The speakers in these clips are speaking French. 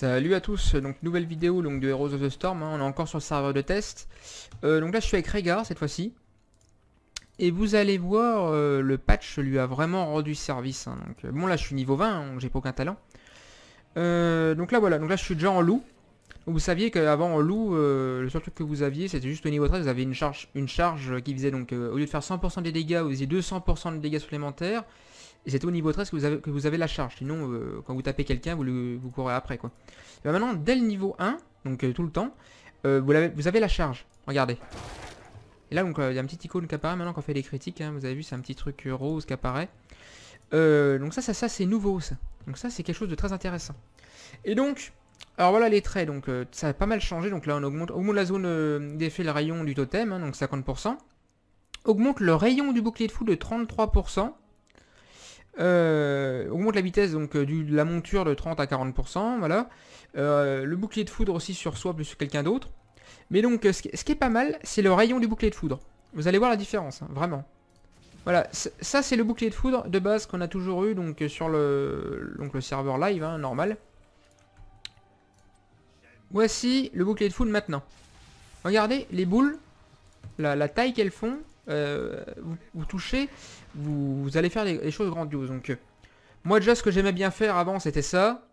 Salut à tous, donc nouvelle vidéo de Heroes of the Storm, hein, on est encore sur le serveur de test. Euh, donc là je suis avec Régard cette fois-ci. Et vous allez voir, euh, le patch lui a vraiment rendu service. Hein, donc, euh, bon là je suis niveau 20, hein, j'ai pas aucun talent. donc là voilà, donc là je suis déjà en loup. vous saviez qu'avant en loup, le seul truc que vous aviez c'était juste au niveau 13, vous aviez une charge, une charge qui faisait donc au lieu de faire 100% des dégâts, vous faisiez 200% de dégâts supplémentaires. Et c'est au niveau 13 que vous avez, la charge. Sinon, euh, quand vous tapez quelqu'un, vous, vous courez après. quoi. Ben maintenant, dès le niveau 1, donc euh, tout le temps, euh, vous, avez, la charge. Regardez. Et là, donc, il y a un petit icône qui apparaît maintenant quand on fait des critiques. Hein. vous avez vu, c'est un petit truc rose qui apparaît. donc ça, ça, c'est nouveau. Ça. Donc ça, c'est quelque chose de très intéressant. Et donc, alors voilà les traits. Donc ça a pas mal changé. Donc là, on augmente, augmente la zone d'effet le rayon du totem, hein, donc 50%. Augmente le rayon du bouclier de fou de 33% augmente euh, la vitesse donc euh, du, de la monture de 30 à 40%, voilà. Euh, le bouclier de foudre aussi sur soi plus sur quelqu'un d'autre. Mais donc ce qui, est pas mal, c'est le rayon du bouclier de foudre. Vous allez voir la différence, hein, vraiment. Voilà, ça c'est le bouclier de foudre de base qu'on a toujours eu donc sur le, donc, le serveur live, hein, normal. Voici le bouclier de foudre maintenant. Regardez les boules, la taille qu'elles font, euh, vous, touchez, vous, allez faire les, choses grandioses. Donc, euh, moi déjà ce que j'aimais bien faire avant c'était ça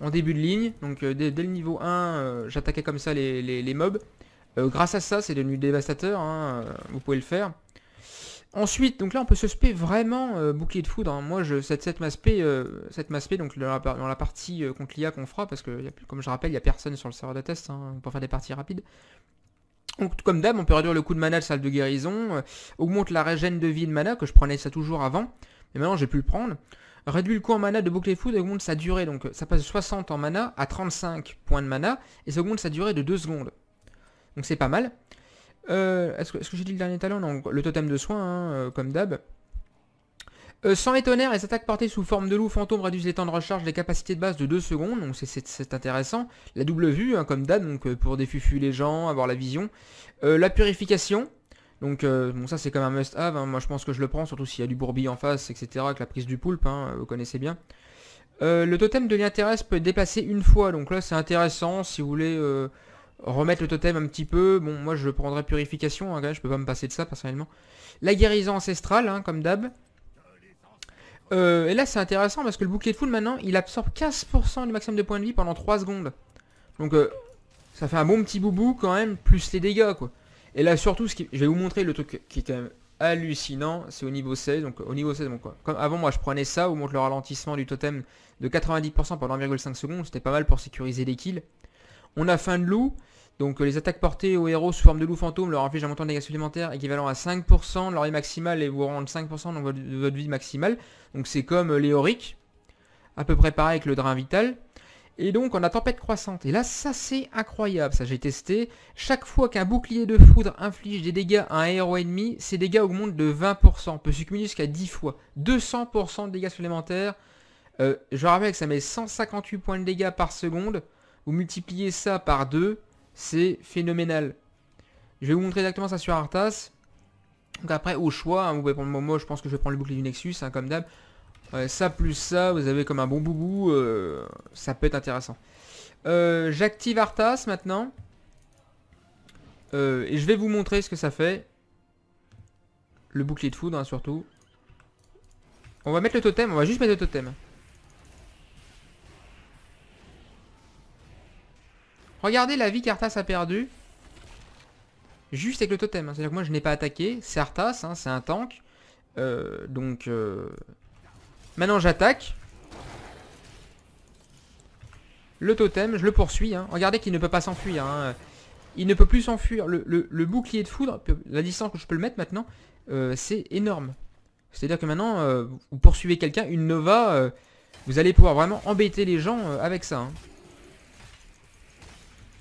en début de ligne. Donc euh, dès, le niveau 1, j'attaquais comme ça les, mobs. grâce à ça, c'est devenu dévastateur, hein, vous pouvez le faire. Ensuite, donc là on peut se spé vraiment bouclier de foudre. Hein. Moi, je, cette, cette maspé, cette maspé, donc dans la, partie contre l'IA qu'on fera, parce que comme je rappelle, il n'y a personne sur le serveur de test hein, pour faire des parties rapides comme d'hab, on peut réduire le coût de mana de salle de guérison, euh, augmente la régène de vie de mana, que je prenais ça toujours avant, mais maintenant j'ai pu le prendre. Réduit le coût en mana de boucler food et augmente sa durée, donc euh, ça passe de 60 en mana à 35 points de mana, et ça augmente sa durée de 2 secondes. Donc c'est pas mal. Euh, est-ce que, que j'ai dit le dernier talent le totem de soins hein, comme d'hab. Euh, sans étonner, les attaques portées sous forme de loup fantôme réduisent les temps de recharge des capacités de base de 2 secondes, donc c'est intéressant. La double hein, vue, comme d'hab, donc euh, pour défufu les gens, avoir la vision. Euh, la purification, donc bon ça c'est comme un must-have, hein. moi je pense que je le prends, surtout s'il y a du bourbier en face, etc., avec la prise du poulpe, hein, vous connaissez bien. le totem de l'intéresse peut être une fois, donc là c'est intéressant, si vous voulez remettre le totem un petit peu. Bon, moi je prendrais purification, hein, je peux pas me passer de ça personnellement. La guérison ancestrale, comme d'hab. Euh, et là c'est intéressant parce que le bouclier de foule maintenant il absorbe 15% du maximum de points de vie pendant 3 secondes. Donc euh, ça fait un bon petit boubou quand même, plus les dégâts quoi. Et là surtout, ce qui... je vais vous montrer le truc qui est quand même hallucinant, c'est au niveau 16. Donc au niveau 16, bon, quoi. comme avant moi je prenais ça, on monte le ralentissement du totem de 90% pendant 1,5 secondes, c'était pas mal pour sécuriser les kills. On a fin de loup, donc euh, les attaques portées aux héros sous forme de loup fantôme leur infligent un montant de dégâts supplémentaires équivalent à 5%, leur vie maximale et vous rendre 5% de votre vie maximale. Donc c'est comme euh, les à peu près pareil avec le drain vital. Et donc on a tempête croissante. Et là ça c'est incroyable, ça j'ai testé. Chaque fois qu'un bouclier de foudre inflige des dégâts à un héros ennemi, ces dégâts augmentent de 20%, On peut s'accumuler jusqu'à 10 fois. 200% de dégâts supplémentaires. Euh, je rappelle que ça met 158 points de dégâts par seconde. Vous multipliez ça par 2, c'est phénoménal. Je vais vous montrer exactement ça sur Arthas. Donc après, au choix, hein, vous pouvez prendre, moi je pense que je vais prendre le bouclier du Nexus, hein, comme d'hab. ça plus ça, vous avez comme un bon boubou, euh, ça peut être intéressant. Euh, j'active Arthas maintenant. Euh, et je vais vous montrer ce que ça fait. Le bouclier de foudre hein, surtout. On va mettre le totem, on va juste mettre le totem. Regardez la vie qu'Arthas a perdue. Juste avec le totem. Hein. C'est-à-dire que moi je n'ai pas attaqué. C'est Arthas, hein, c'est un tank. Euh, donc... Euh, maintenant j'attaque. Le totem, je le poursuis. Hein. Regardez qu'il ne peut pas s'enfuir. Il ne peut plus s'enfuir. Le, bouclier de foudre, la distance que je peux le mettre maintenant, euh, c'est énorme. C'est-à-dire que maintenant, vous poursuivez quelqu'un, une Nova, vous allez pouvoir vraiment embêter les gens avec ça.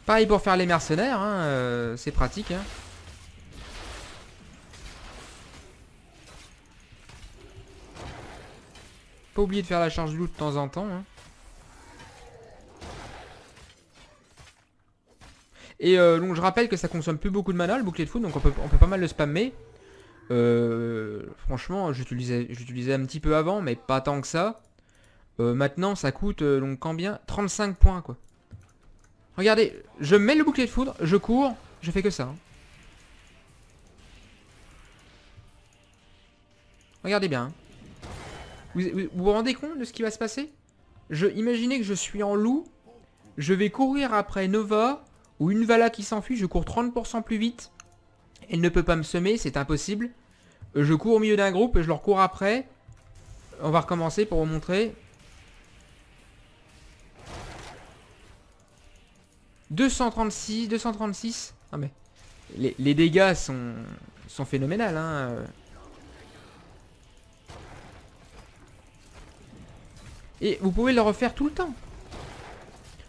Pareil pour faire les mercenaires, hein, euh, c'est pratique. Hein. Pas oublier de faire la charge de loup de temps en temps. Hein. Et euh, je rappelle que ça consomme plus beaucoup de mana le bouclier de foudre, donc on peut, pas mal le spammer. Euh, franchement, j'utilisais un petit peu avant, mais pas tant que ça. maintenant, ça coûte combien 35 points quoi. Regardez, je mets le bouclier de foudre, je cours, je fais que ça. Hein. Regardez bien. Hein. Vous, vous, rendez compte de ce qui va se passer je, Imaginez que je suis en loup, je vais courir après Nova ou une Vala qui s'enfuit, je cours 30% plus vite. Elle ne peut pas me semer, c'est impossible. Je cours au milieu d'un groupe, et je leur cours après. On va recommencer pour vous montrer. 236, 236. Ah mais les, dégâts sont, sont phénoménales. Hein. Et vous pouvez le refaire tout le temps.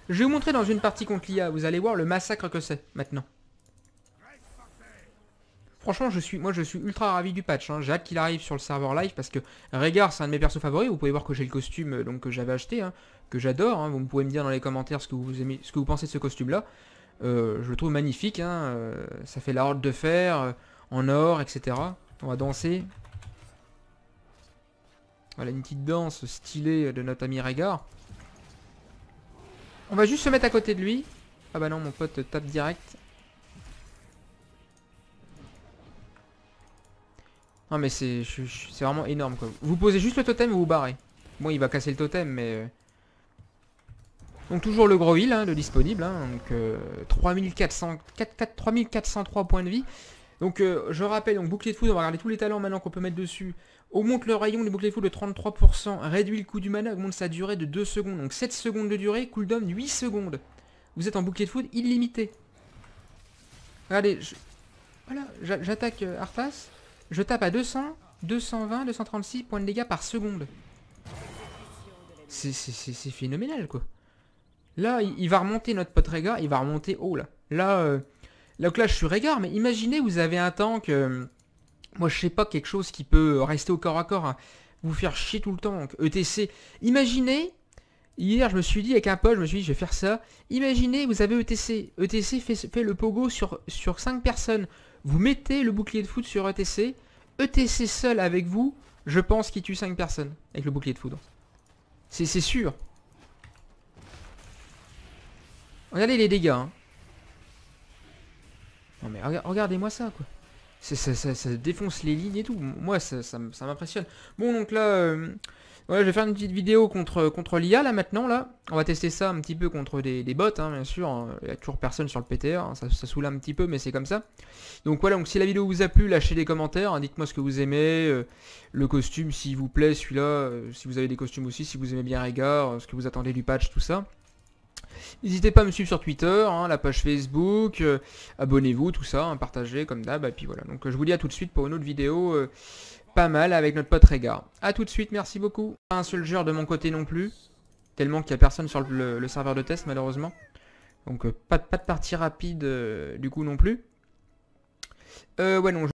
Je vais vous montrer dans une partie contre l'IA. Vous allez voir le massacre que c'est maintenant. Franchement, je suis, moi, je suis ultra ravi du patch. Hein. J'ai hâte qu'il arrive sur le serveur live parce que Régard, c'est un de mes persos favoris. Vous pouvez voir que j'ai le costume euh, donc, que j'avais acheté, hein, que j'adore. Hein. Vous pouvez me dire dans les commentaires ce que vous, aimez, ce que vous pensez de ce costume-là. Euh, je le trouve magnifique. Hein. Euh, ça fait la horde de fer en or, etc. On va danser. Voilà une petite danse stylée de notre ami Régard. On va juste se mettre à côté de lui. Ah bah non, mon pote tape direct. Non mais c'est c'est vraiment énorme quoi. Vous posez juste le totem et vous, vous barrez. Bon il va casser le totem mais... Euh. Donc toujours le gros heal, hein, le disponible. Hein. donc 3400, euh, 3403 points de vie. Donc euh, je rappelle, donc bouclier de foudre, on va regarder tous les talents maintenant qu'on peut mettre dessus. Augmente le rayon des boucliers de foudre de 33%, réduit le coût du mana, augmente sa durée de 2 secondes. Donc 7 secondes de durée, cooldown 8 secondes. Vous êtes en bouclier de foudre illimité. Allez voilà, j'attaque Arthas. Je tape à 200, 220, 236 points de dégâts par seconde. C'est phénoménal, quoi. Là, il, va remonter notre pote Régard, il va remonter haut, là. Là, euh, là, je suis Régard, mais imaginez, vous avez un tank... Euh, moi, je sais pas, quelque chose qui peut rester au corps à corps, hein, vous faire chier tout le temps, ETC. Imaginez, Hier, je me suis dit avec un pote, je me suis dit, je vais faire ça. Imaginez, vous avez ETC. ETC fait, le pogo sur, sur 5 personnes. Vous mettez le bouclier de foot sur ETC. ETC seul avec vous, je pense qu'il tue 5 personnes avec le bouclier de foot. C'est sûr. Regardez les dégâts. Hein. Non mais regardez-moi ça quoi. Ça, ça, défonce les lignes et tout. Moi, ça, m'impressionne. Bon, donc là... Euh, Ouais, je vais faire une petite vidéo contre, contre l'IA là maintenant là. On va tester ça un petit peu contre des, des bots hein, bien sûr. Hein. Il n'y a toujours personne sur le PTR, hein. ça, saoule un petit peu mais c'est comme ça. Donc voilà, donc si la vidéo vous a plu, lâchez des commentaires, dites-moi ce que vous aimez, euh, le costume s'il vous plaît, celui-là, euh, si vous avez des costumes aussi, si vous aimez bien Régard, euh, ce que vous attendez du patch, tout ça. N'hésitez pas à me suivre sur Twitter, la page Facebook, abonnez-vous, tout ça, partagez comme d'hab, et puis voilà. Donc je vous dis à tout de suite pour une autre vidéo mal avec notre pote Régard. À tout de suite, merci beaucoup. un seul joueur de mon côté non plus. Tellement qu'il ya a personne sur le, serveur de test malheureusement. Donc euh, pas, pas, de partie rapide euh, du coup non plus. Euh, ouais, non, je